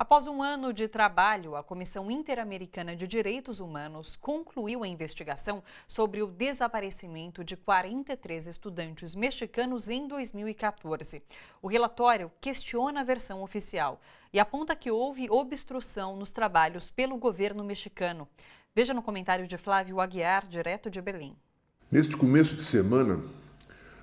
Após um ano de trabalho, a Comissão Interamericana de Direitos Humanos concluiu a investigação sobre o desaparecimento de 43 estudantes mexicanos em 2014. O relatório questiona a versão oficial e aponta que houve obstrução nos trabalhos pelo governo mexicano. Veja no comentário de Flávio Aguiar, direto de Berlim. Neste começo de semana,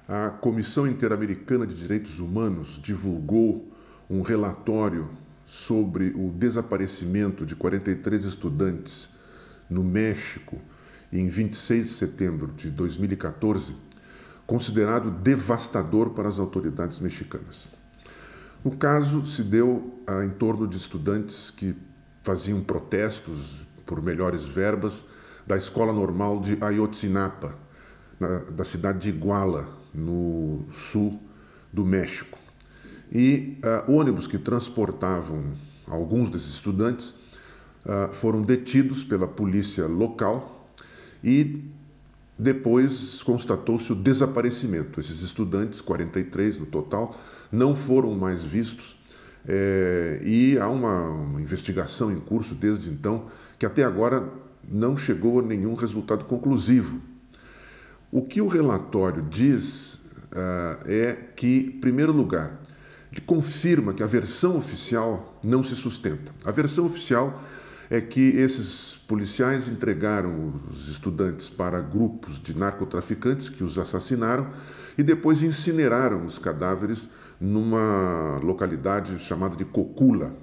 a Comissão Interamericana de Direitos Humanos divulgou um relatório sobre o desaparecimento de 43 estudantes no México em 26 de setembro de 2014, considerado devastador para as autoridades mexicanas. O caso se deu em torno de estudantes que faziam protestos por melhores verbas da Escola Normal de Ayotzinapa, na, da cidade de Iguala, no sul do México e uh, ônibus que transportavam alguns desses estudantes uh, foram detidos pela polícia local e depois constatou-se o desaparecimento. Esses estudantes, 43 no total, não foram mais vistos é, e há uma, uma investigação em curso desde então que até agora não chegou a nenhum resultado conclusivo. O que o relatório diz uh, é que, em primeiro lugar, que confirma que a versão oficial não se sustenta. A versão oficial é que esses policiais entregaram os estudantes para grupos de narcotraficantes que os assassinaram e depois incineraram os cadáveres numa localidade chamada de Cocula.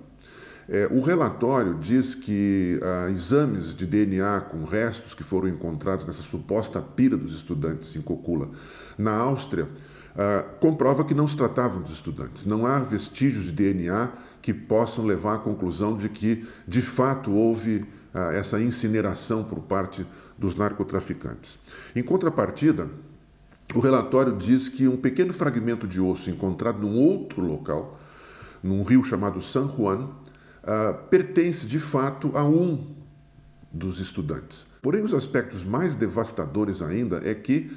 É, o relatório diz que ah, exames de DNA com restos que foram encontrados nessa suposta pira dos estudantes em Cocula, na Áustria, ah, comprova que não se tratavam de estudantes. Não há vestígios de DNA que possam levar à conclusão de que, de fato, houve ah, essa incineração por parte dos narcotraficantes. Em contrapartida, o relatório diz que um pequeno fragmento de osso encontrado num outro local, num rio chamado San Juan, ah, pertence de fato a um dos estudantes. Porém, os aspectos mais devastadores ainda é que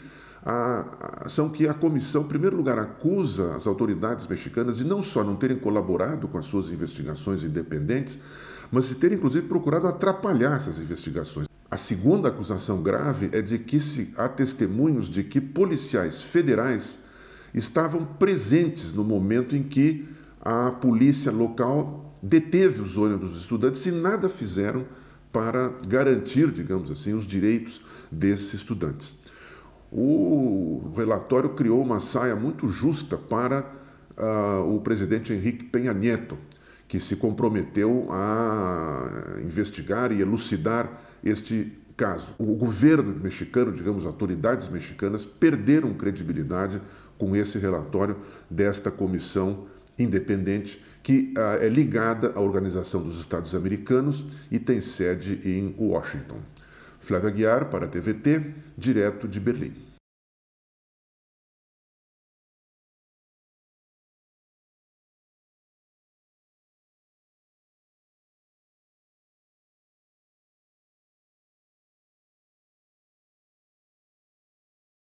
a, são que a comissão, em primeiro lugar, acusa as autoridades mexicanas de não só não terem colaborado com as suas investigações independentes, mas de terem, inclusive, procurado atrapalhar essas investigações. A segunda acusação grave é de que se, há testemunhos de que policiais federais estavam presentes no momento em que a polícia local deteve os ônibus dos estudantes e nada fizeram para garantir, digamos assim, os direitos desses estudantes. O relatório criou uma saia muito justa para uh, o presidente Henrique Penha Nieto, que se comprometeu a investigar e elucidar este caso. O governo mexicano, digamos, autoridades mexicanas, perderam credibilidade com esse relatório desta comissão independente que uh, é ligada à Organização dos Estados Americanos e tem sede em Washington. Flávia Guiar para a TVT, direto de Berlim.